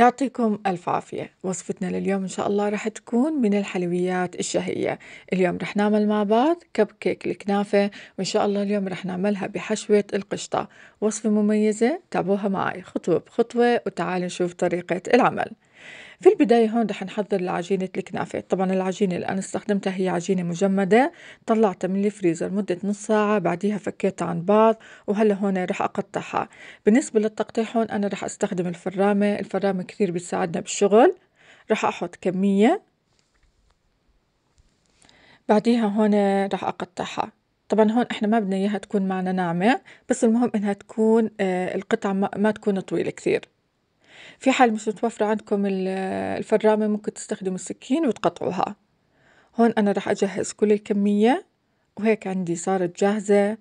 يعطيكم ألف عافية وصفتنا لليوم إن شاء الله رح تكون من الحلويات الشهية اليوم رح نعمل مع بعض كب كيك الكنافة وإن شاء الله اليوم رح نعملها بحشوة القشطة وصفة مميزة تابعوها معي خطوة بخطوة وتعالوا نشوف طريقة العمل في البداية هون رح نحضر لعجينة الكنافة طبعا العجينة اللي أنا استخدمتها هي عجينة مجمدة طلعتها من الفريزر مدة نص ساعة بعديها فكيتها عن بعض وهلا هون رح أقطعها بالنسبة للتقطيع هون أنا رح أستخدم الفرامة الفرامة كثير بتساعدنا بالشغل رح أحط كمية بعديها هون رح أقطعها طبعا هون احنا ما بدنا اياها تكون معنا ناعمه بس المهم انها تكون آه، القطعه ما تكون طويله كثير في حال مش متوفرة عندكم الفرامة ممكن تستخدموا السكين وتقطعوها هون أنا رح أجهز كل الكمية وهيك عندي صارت جاهزة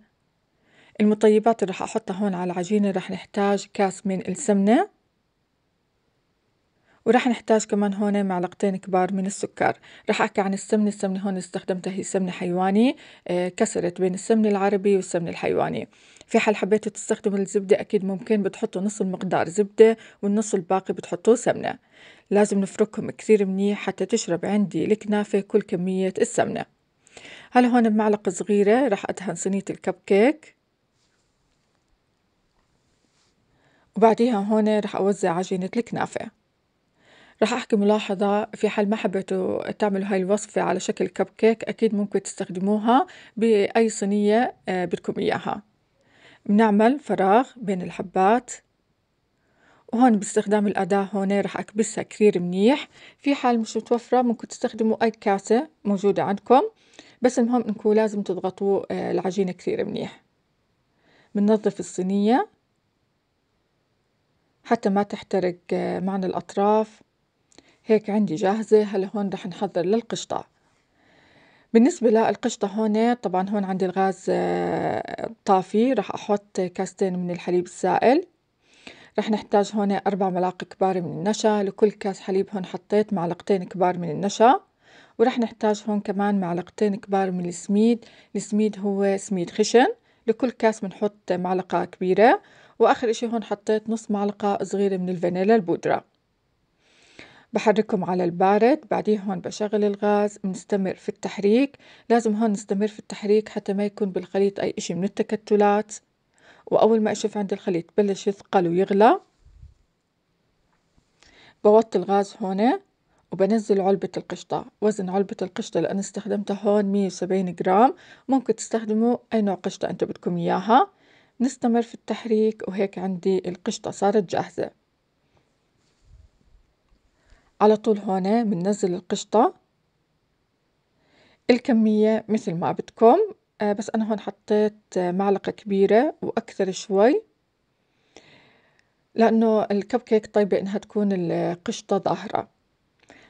المطيبات اللي رح أحطها هون على العجينة رح نحتاج كاس من السمنة وراح نحتاج كمان هون معلقتين كبار من السكر راح أحكي عن السمنة السمنة هون استخدمتها هي سمنة حيواني آه، كسرت بين السمنة العربي والسمنة الحيواني في حال حبيتوا تستخدموا الزبدة أكيد ممكن بتحطوا نص المقدار زبدة والنص الباقي بتحطوه سمنة لازم نفركهم كثير منيح حتى تشرب عندي الكنافة كل كمية السمنة هلا هون بمعلقة صغيرة راح أدهن صينية الكب كيك وبعديها هون راح أوزع عجينة الكنافة رح أحكي ملاحظة في حال ما حبيتوا تعملوا هاي الوصفة على شكل كب كيك أكيد ممكن تستخدموها بأي صينية آه، بدكم إياها بنعمل فراغ بين الحبات وهون باستخدام الأداة هون رح أكبسها كثير منيح في حال مش متوفرة ممكن تستخدموا أي كاسة موجودة عندكم بس المهم إنكم لازم تضغطوا آه، العجينة كثير منيح بننظف الصينية حتى ما تحترق آه، معنا الأطراف هيك عندي جاهزة هلا هون رح نحضر للقشطة بالنسبة للقشطة هون طبعا هون عندي الغاز آه، طافي رح أحط كاستين من الحليب السائل رح نحتاج هون أربع ملاعق كبار من النشا لكل كاس حليب هون حطيت معلقتين كبار من النشا ورح نحتاج هون كمان معلقتين كبار من السميد السميد هو سميد خشن لكل كاس بنحط معلقة كبيرة وآخر إشي هون حطيت نص معلقة صغيرة من الفانيلا البودرة بحركهم على البارد هون بشغل الغاز بنستمر في التحريك لازم هون نستمر في التحريك حتى ما يكون بالخليط أي إشي من التكتلات وأول ما أشوف عند الخليط بلش يثقل ويغلى بوطي الغاز هون وبنزل علبة القشطة وزن علبة القشطة اللي أنا استخدمتها هون 170 جرام ممكن تستخدموا أي نوع قشطة أنتوا بدكم إياها نستمر في التحريك وهيك عندي القشطة صارت جاهزة على طول هون بننزل القشطة الكمية مثل ما بدكم آه، بس أنا هون حطيت معلقة كبيرة وأكثر شوي لأنه الكب كيك طيبة إنها تكون القشطة ظاهرة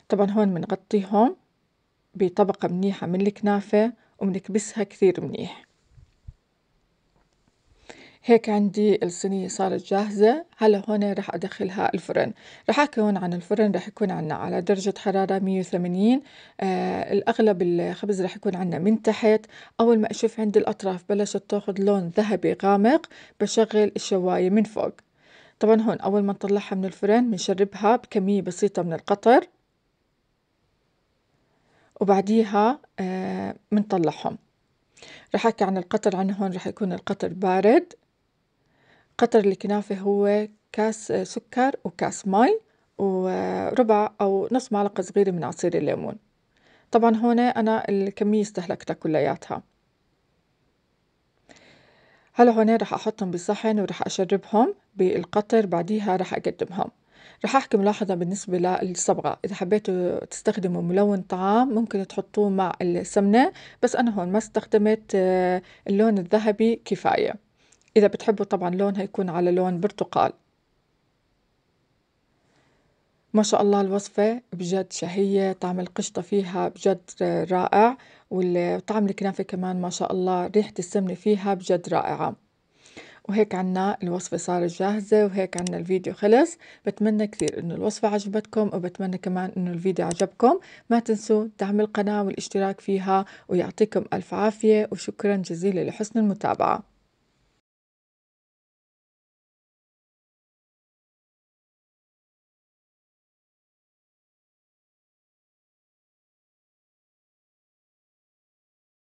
طبعا هون بنغطيهم بطبقة منيحة من الكنافة وبنكبسها كثير منيح هيك عندي الصينية صارت جاهزة هلا هون رح أدخلها الفرن رح أحكي هون عن الفرن رح يكون عنا على درجة حرارة 180 آه الأغلب الخبز رح يكون عنا من تحت أول ما أشوف عند الأطراف بلشت تاخذ لون ذهبي غامق بشغل الشواية من فوق طبعا هون أول ما نطلعها من الفرن بنشربها بكمية بسيطة من القطر وبعديها آه، بنطلعهم آه رح أحكي عن القطر عن هون رح يكون القطر بارد قطر الكنافة هو كاس سكر وكاس مي وربع أو نص معلقة صغيرة من عصير الليمون طبعا هون أنا الكمية استهلكتها كلياتها هلا هون رح أحطهم بصحن ورح أشربهم بالقطر بعديها رح أقدمهم رح أحكي ملاحظة بالنسبة للصبغة إذا حبيتوا تستخدموا ملون طعام ممكن تحطوه مع السمنة بس أنا هون ما استخدمت آه، اللون الذهبي كفاية إذا بتحبوا طبعا لونها يكون على لون برتقال ما شاء الله الوصفة بجد شهية طعم القشطة فيها بجد رائع وطعم الكنافة كمان ما شاء الله ريحة السمنة فيها بجد رائعة وهيك عنا الوصفة صارت جاهزة وهيك عنا الفيديو خلص بتمنى كثير انه الوصفة عجبتكم وبتمنى كمان انه الفيديو عجبكم ما تنسوا دعم القناة والاشتراك فيها ويعطيكم الف عافية وشكرا جزيلا لحسن المتابعة